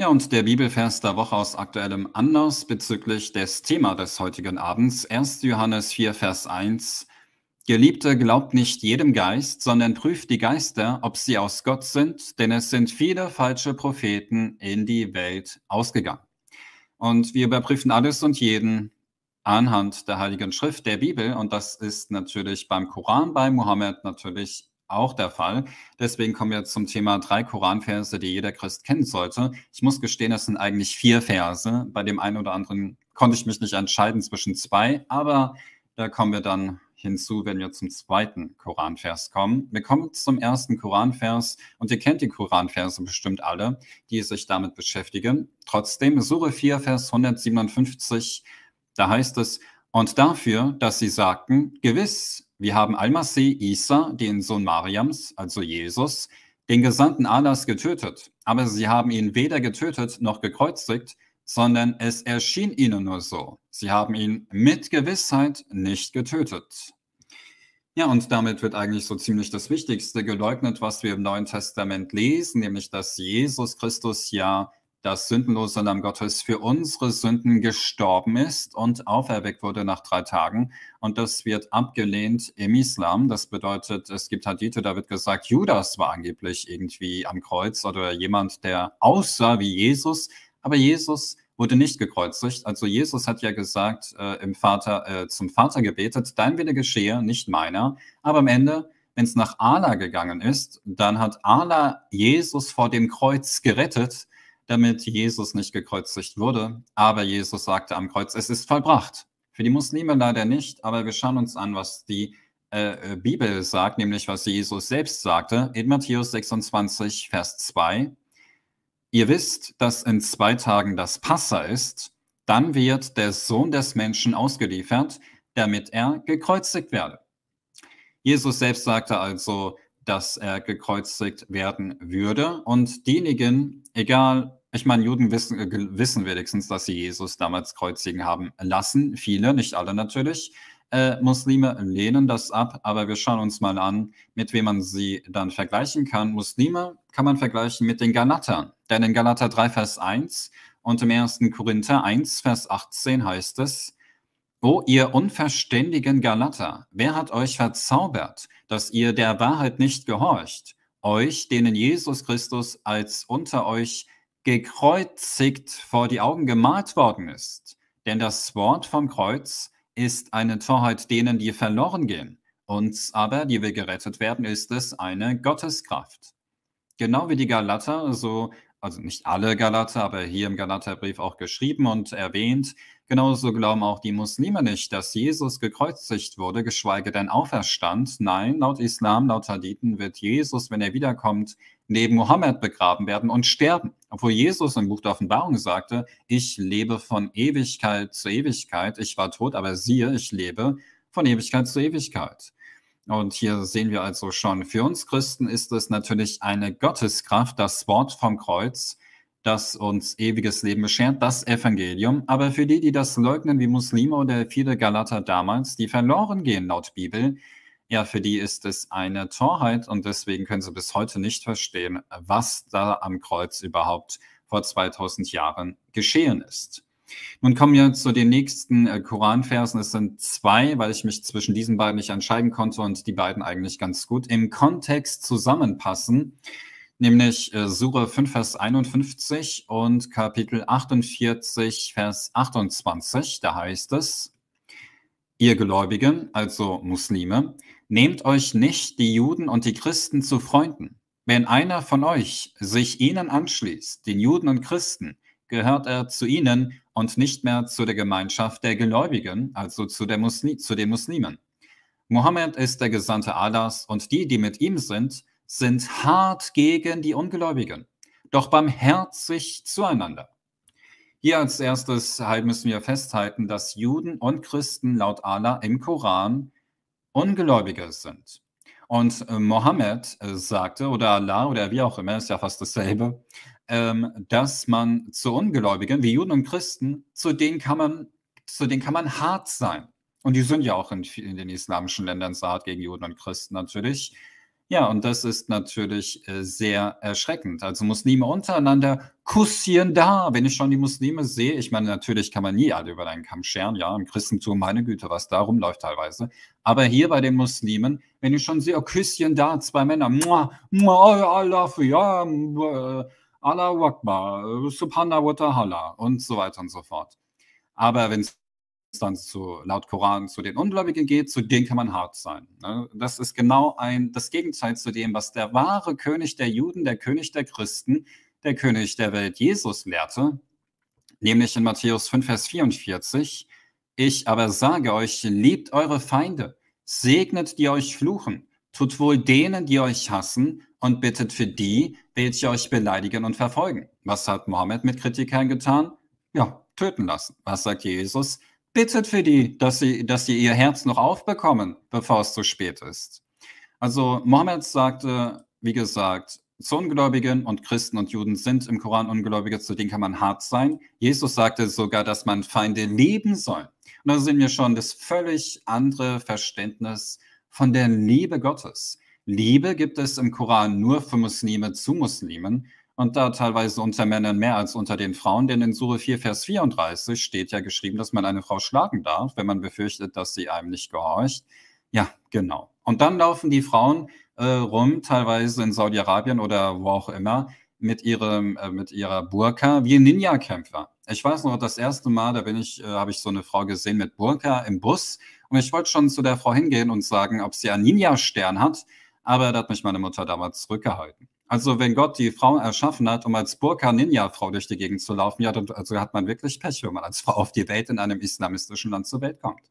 Ja, und der Bibelvers der Woche aus aktuellem Anlass bezüglich des Thema des heutigen Abends, 1. Johannes 4, Vers 1. Geliebte, glaubt nicht jedem Geist, sondern prüft die Geister, ob sie aus Gott sind, denn es sind viele falsche Propheten in die Welt ausgegangen. Und wir überprüfen alles und jeden anhand der Heiligen Schrift, der Bibel, und das ist natürlich beim Koran, bei Mohammed natürlich auch der Fall. Deswegen kommen wir zum Thema drei Koranverse, die jeder Christ kennen sollte. Ich muss gestehen, das sind eigentlich vier Verse. Bei dem einen oder anderen konnte ich mich nicht entscheiden zwischen zwei, aber da kommen wir dann hinzu, wenn wir zum zweiten Koranvers kommen. Wir kommen zum ersten Koranvers und ihr kennt die Koranverse bestimmt alle, die sich damit beschäftigen. Trotzdem, Sure 4, Vers 157, da heißt es, und dafür, dass sie sagten, gewiss, wir haben Almasih Isa, den Sohn Mariams, also Jesus, den Gesandten Allahs getötet, aber sie haben ihn weder getötet noch gekreuzigt, sondern es erschien ihnen nur so. Sie haben ihn mit Gewissheit nicht getötet. Ja, und damit wird eigentlich so ziemlich das Wichtigste geleugnet, was wir im Neuen Testament lesen, nämlich dass Jesus Christus ja das sündenlose Lamm Gottes für unsere Sünden gestorben ist und auferweckt wurde nach drei Tagen. Und das wird abgelehnt im Islam. Das bedeutet, es gibt Hadithe, da wird gesagt, Judas war angeblich irgendwie am Kreuz oder jemand, der aussah wie Jesus. Aber Jesus wurde nicht gekreuzigt. Also Jesus hat ja gesagt äh, im Vater, äh, zum Vater gebetet, dein Wille geschehe, nicht meiner. Aber am Ende, wenn es nach Allah gegangen ist, dann hat Allah Jesus vor dem Kreuz gerettet damit Jesus nicht gekreuzigt wurde. Aber Jesus sagte am Kreuz, es ist vollbracht. Für die Muslime leider nicht, aber wir schauen uns an, was die äh, äh Bibel sagt, nämlich was Jesus selbst sagte in Matthäus 26, Vers 2. Ihr wisst, dass in zwei Tagen das Passa ist, dann wird der Sohn des Menschen ausgeliefert, damit er gekreuzigt werde. Jesus selbst sagte also, dass er gekreuzigt werden würde. Und diejenigen, egal ich meine, Juden wissen, äh, wissen wenigstens, dass sie Jesus damals kreuzigen haben lassen. Viele, nicht alle natürlich. Äh, Muslime lehnen das ab, aber wir schauen uns mal an, mit wem man sie dann vergleichen kann. Muslime kann man vergleichen mit den Galatern, denn in Galater 3, Vers 1 und im 1. Korinther 1, Vers 18 heißt es, O ihr unverständigen Galater, wer hat euch verzaubert, dass ihr der Wahrheit nicht gehorcht? Euch, denen Jesus Christus als unter euch gekreuzigt vor die Augen gemalt worden ist. Denn das Wort vom Kreuz ist eine Torheit denen, die verloren gehen. Uns aber, die wir gerettet werden, ist es eine Gotteskraft. Genau wie die Galater, so, also nicht alle Galater, aber hier im Galaterbrief auch geschrieben und erwähnt, Genauso glauben auch die Muslime nicht, dass Jesus gekreuzigt wurde, geschweige denn auferstand. Nein, laut Islam, laut Hadithen wird Jesus, wenn er wiederkommt, neben Mohammed begraben werden und sterben. Obwohl Jesus im Buch der Offenbarung sagte, ich lebe von Ewigkeit zu Ewigkeit. Ich war tot, aber siehe, ich lebe von Ewigkeit zu Ewigkeit. Und hier sehen wir also schon, für uns Christen ist es natürlich eine Gotteskraft, das Wort vom Kreuz, das uns ewiges Leben beschert, das Evangelium, aber für die, die das leugnen wie Muslime oder viele Galater damals, die verloren gehen laut Bibel, ja, für die ist es eine Torheit und deswegen können sie bis heute nicht verstehen, was da am Kreuz überhaupt vor 2000 Jahren geschehen ist. Nun kommen wir zu den nächsten äh, Koranversen. Es sind zwei, weil ich mich zwischen diesen beiden nicht entscheiden konnte und die beiden eigentlich ganz gut im Kontext zusammenpassen nämlich äh, Sure 5, Vers 51 und Kapitel 48, Vers 28. Da heißt es, ihr Gläubigen, also Muslime, nehmt euch nicht die Juden und die Christen zu Freunden. Wenn einer von euch sich ihnen anschließt, den Juden und Christen, gehört er zu ihnen und nicht mehr zu der Gemeinschaft der Gläubigen, also zu, Musli zu den Muslimen. Mohammed ist der Gesandte Allahs und die, die mit ihm sind, sind hart gegen die Ungläubigen, doch barmherzig zueinander. Hier als erstes halt müssen wir festhalten, dass Juden und Christen laut Allah im Koran Ungläubige sind. Und äh, Mohammed äh, sagte, oder Allah oder wie auch immer, ist ja fast dasselbe, ähm, dass man zu Ungläubigen, wie Juden und Christen, zu denen kann man, zu denen kann man hart sein. Und die sind ja auch in, in den islamischen Ländern so hart gegen Juden und Christen natürlich. Ja, und das ist natürlich äh, sehr erschreckend. Also Muslime untereinander kussieren da. Wenn ich schon die Muslime sehe, ich meine, natürlich kann man nie alle über deinen Kamm scheren, ja, im Christentum, meine Güte, was da rumläuft teilweise. Aber hier bei den Muslimen, wenn ich schon sehe, oh, küsschen da, zwei Männer, muah, muah, oh, Allah, ja, Allah, Wakbar, Subhanahu wa ta'ala und so weiter und so fort. Aber wenn es es dann zu, laut Koran zu den Ungläubigen geht, zu denen kann man hart sein. Ne? Das ist genau ein, das Gegenteil zu dem, was der wahre König der Juden, der König der Christen, der König der Welt Jesus lehrte, nämlich in Matthäus 5, Vers 44. Ich aber sage euch, liebt eure Feinde, segnet die euch fluchen, tut wohl denen, die euch hassen und bittet für die, welche euch beleidigen und verfolgen. Was hat Mohammed mit Kritikern getan? Ja, töten lassen. Was sagt Jesus? bittet für die, dass sie, dass sie ihr Herz noch aufbekommen, bevor es zu spät ist. Also Mohammed sagte, wie gesagt, zu Ungläubigen und Christen und Juden sind im Koran Ungläubige, zu denen kann man hart sein. Jesus sagte sogar, dass man Feinde lieben soll. Und da sehen wir schon das völlig andere Verständnis von der Liebe Gottes. Liebe gibt es im Koran nur für Muslime zu Muslimen und da teilweise unter Männern mehr als unter den Frauen, denn in Sure 4, Vers 34 steht ja geschrieben, dass man eine Frau schlagen darf, wenn man befürchtet, dass sie einem nicht gehorcht. Ja, genau. Und dann laufen die Frauen äh, rum, teilweise in Saudi-Arabien oder wo auch immer, mit, ihrem, äh, mit ihrer Burka wie Ninja-Kämpfer. Ich weiß noch, das erste Mal, da ich, äh, habe ich so eine Frau gesehen mit Burka im Bus und ich wollte schon zu der Frau hingehen und sagen, ob sie einen Ninja-Stern hat, aber da hat mich meine Mutter damals zurückgehalten. Also wenn Gott die Frau erschaffen hat, um als Burka-Ninja-Frau durch die Gegend zu laufen, ja, dann also hat man wirklich Pech, wenn man als Frau auf die Welt in einem islamistischen Land zur Welt kommt.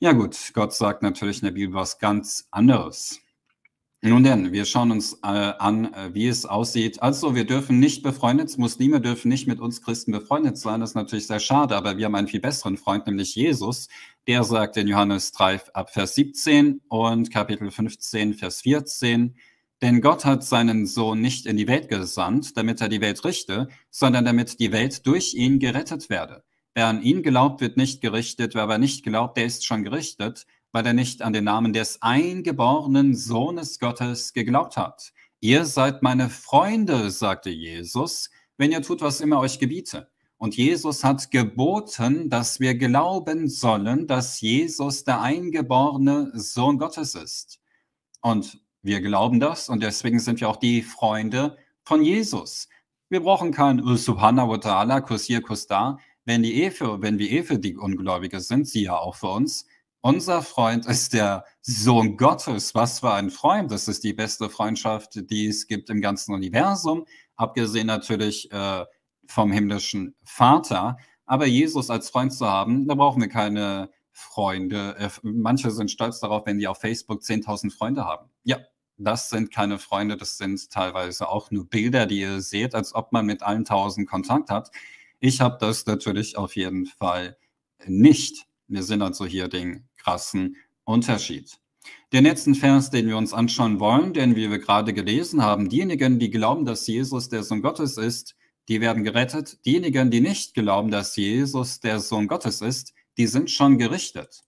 Ja gut, Gott sagt natürlich in der Bibel was ganz anderes. Nun denn, wir schauen uns äh, an, äh, wie es aussieht. Also, wir dürfen nicht befreundet, Muslime dürfen nicht mit uns Christen befreundet sein. Das ist natürlich sehr schade, aber wir haben einen viel besseren Freund, nämlich Jesus. Der sagt in Johannes 3 ab Vers 17 und Kapitel 15, Vers 14, denn Gott hat seinen Sohn nicht in die Welt gesandt, damit er die Welt richte, sondern damit die Welt durch ihn gerettet werde. Wer an ihn glaubt, wird nicht gerichtet, wer aber nicht glaubt, der ist schon gerichtet, weil er nicht an den Namen des eingeborenen Sohnes Gottes geglaubt hat. Ihr seid meine Freunde, sagte Jesus, wenn ihr tut, was immer euch gebiete. Und Jesus hat geboten, dass wir glauben sollen, dass Jesus der eingeborene Sohn Gottes ist. Und wir glauben das und deswegen sind wir auch die Freunde von Jesus. Wir brauchen kein oh, Subhanahu wa ta'ala, Kurs hier, Kurs da. Wenn, die Efe, wenn wir Efe die Ungläubige sind, sie ja auch für uns, unser Freund ist der Sohn Gottes. Was für ein Freund. Das ist die beste Freundschaft, die es gibt im ganzen Universum. Abgesehen natürlich äh, vom himmlischen Vater. Aber Jesus als Freund zu haben, da brauchen wir keine Freunde. Äh, manche sind stolz darauf, wenn die auf Facebook 10.000 Freunde haben. Ja, das sind keine Freunde, das sind teilweise auch nur Bilder, die ihr seht, als ob man mit allen tausend Kontakt hat. Ich habe das natürlich auf jeden Fall nicht. Wir sehen also hier den krassen Unterschied. Den letzten Vers, den wir uns anschauen wollen, den wir gerade gelesen haben, diejenigen, die glauben, dass Jesus der Sohn Gottes ist, die werden gerettet. Diejenigen, die nicht glauben, dass Jesus der Sohn Gottes ist, die sind schon gerichtet.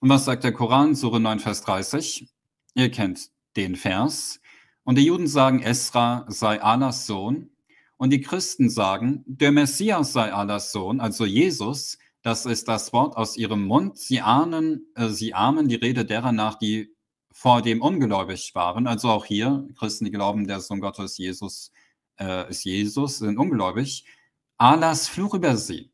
Und was sagt der Koran, Sure 9, Vers 30? Ihr kennt den Vers. Und die Juden sagen, Esra sei Allahs Sohn. Und die Christen sagen, der Messias sei Allahs Sohn, also Jesus. Das ist das Wort aus ihrem Mund. Sie ahnen, äh, sie ahmen die Rede derer nach, die vor dem ungläubig waren. Also auch hier, Christen, die glauben, der Sohn Gottes Jesus äh, ist Jesus, sind ungläubig. Allahs Fluch über sie.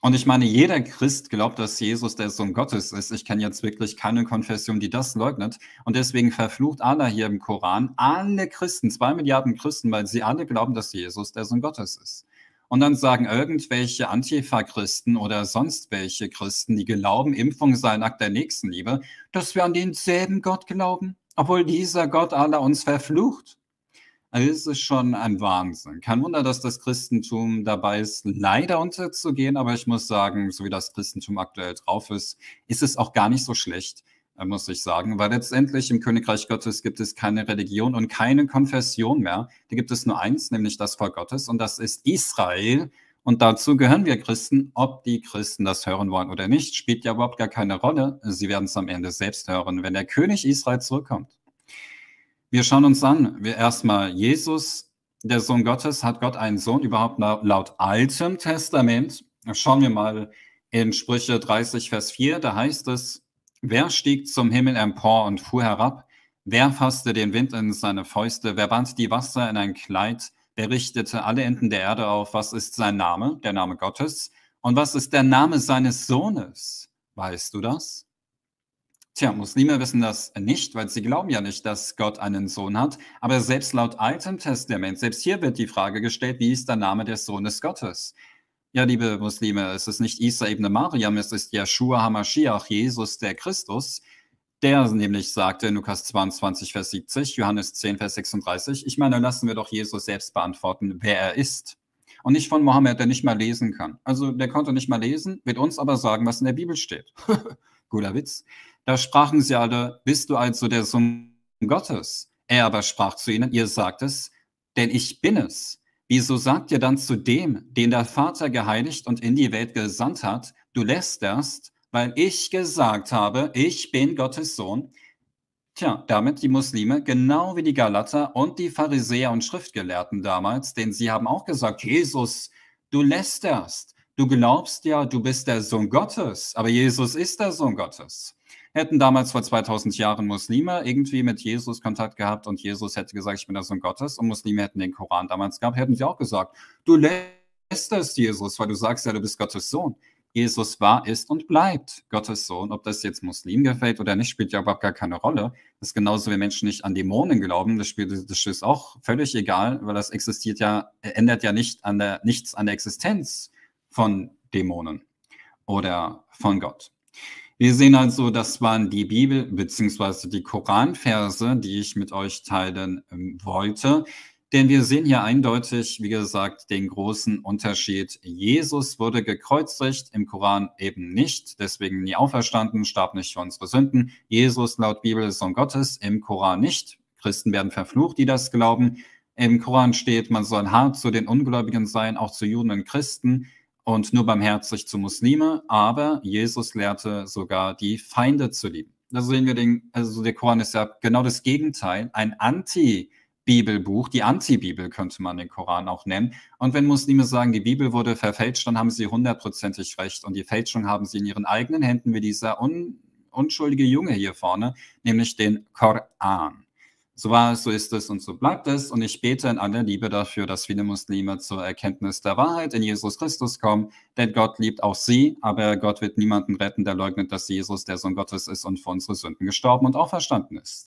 Und ich meine, jeder Christ glaubt, dass Jesus der Sohn Gottes ist. Ich kenne jetzt wirklich keine Konfession, die das leugnet. Und deswegen verflucht Allah hier im Koran alle Christen, zwei Milliarden Christen, weil sie alle glauben, dass Jesus der Sohn Gottes ist. Und dann sagen irgendwelche Antifa-Christen oder sonst welche Christen, die glauben, Impfung sei ein Akt der Nächstenliebe, dass wir an denselben Gott glauben, obwohl dieser Gott Allah uns verflucht. Also es ist schon ein Wahnsinn. Kein Wunder, dass das Christentum dabei ist, leider unterzugehen. Aber ich muss sagen, so wie das Christentum aktuell drauf ist, ist es auch gar nicht so schlecht, äh, muss ich sagen. Weil letztendlich im Königreich Gottes gibt es keine Religion und keine Konfession mehr. Da gibt es nur eins, nämlich das Volk Gottes. Und das ist Israel. Und dazu gehören wir Christen. Ob die Christen das hören wollen oder nicht, spielt ja überhaupt gar keine Rolle. Sie werden es am Ende selbst hören, wenn der König Israel zurückkommt. Wir schauen uns an, wir erstmal Jesus, der Sohn Gottes, hat Gott einen Sohn überhaupt laut Altem Testament? Schauen wir mal in Sprüche 30, Vers 4, da heißt es, wer stieg zum Himmel empor und fuhr herab? Wer fasste den Wind in seine Fäuste? Wer band die Wasser in ein Kleid? Wer richtete alle Enden der Erde auf? Was ist sein Name, der Name Gottes? Und was ist der Name seines Sohnes? Weißt du das? Tja, Muslime wissen das nicht, weil sie glauben ja nicht, dass Gott einen Sohn hat. Aber selbst laut Altem Testament, selbst hier wird die Frage gestellt, wie ist der Name des Sohnes Gottes? Ja, liebe Muslime, es ist nicht Isa ibn Mariam, es ist Yeshua HaMashiach, Jesus der Christus, der nämlich sagte in Lukas 22, Vers 70, Johannes 10, Vers 36, ich meine, lassen wir doch Jesus selbst beantworten, wer er ist. Und nicht von Mohammed, der nicht mal lesen kann. Also der konnte nicht mal lesen, wird uns aber sagen, was in der Bibel steht. Guter Witz. Da sprachen sie alle, bist du also der Sohn Gottes? Er aber sprach zu ihnen, ihr sagt es, denn ich bin es. Wieso sagt ihr dann zu dem, den der Vater geheiligt und in die Welt gesandt hat, du lästerst, weil ich gesagt habe, ich bin Gottes Sohn? Tja, damit die Muslime, genau wie die Galater und die Pharisäer und Schriftgelehrten damals, denn sie haben auch gesagt, Jesus, du lästerst. Du glaubst ja, du bist der Sohn Gottes, aber Jesus ist der Sohn Gottes hätten damals vor 2000 Jahren Muslime irgendwie mit Jesus Kontakt gehabt und Jesus hätte gesagt, ich bin der Sohn Gottes und Muslime hätten den Koran damals gehabt, hätten sie auch gesagt, du lässt das Jesus, weil du sagst ja, du bist Gottes Sohn. Jesus war, ist und bleibt Gottes Sohn. Ob das jetzt Muslim gefällt oder nicht, spielt ja überhaupt gar keine Rolle. Das ist genauso wie Menschen nicht an Dämonen glauben. Das, spielt, das ist auch völlig egal, weil das existiert ja, ändert ja nicht an der, nichts an der Existenz von Dämonen oder von Gott. Wir sehen also, das waren die Bibel bzw. die Koranverse, die ich mit euch teilen ähm, wollte. Denn wir sehen hier eindeutig, wie gesagt, den großen Unterschied. Jesus wurde gekreuzigt, im Koran eben nicht, deswegen nie auferstanden, starb nicht für unsere Sünden. Jesus laut Bibel ist Sohn Gottes, im Koran nicht. Christen werden verflucht, die das glauben. Im Koran steht, man soll hart zu den Ungläubigen sein, auch zu Juden und Christen und nur barmherzig zu Muslime, aber Jesus lehrte sogar die Feinde zu lieben. Da sehen wir den, also der Koran ist ja genau das Gegenteil, ein Anti- Bibelbuch, die Anti-Bibel könnte man den Koran auch nennen. Und wenn Muslime sagen, die Bibel wurde verfälscht, dann haben sie hundertprozentig recht. Und die Fälschung haben sie in ihren eigenen Händen, wie dieser un unschuldige Junge hier vorne, nämlich den Koran. So war es, so ist es und so bleibt es. Und ich bete in aller Liebe dafür, dass viele Muslime zur Erkenntnis der Wahrheit in Jesus Christus kommen, denn Gott liebt auch sie, aber Gott wird niemanden retten, der leugnet, dass Jesus der Sohn Gottes ist und für unsere Sünden gestorben und auch verstanden ist.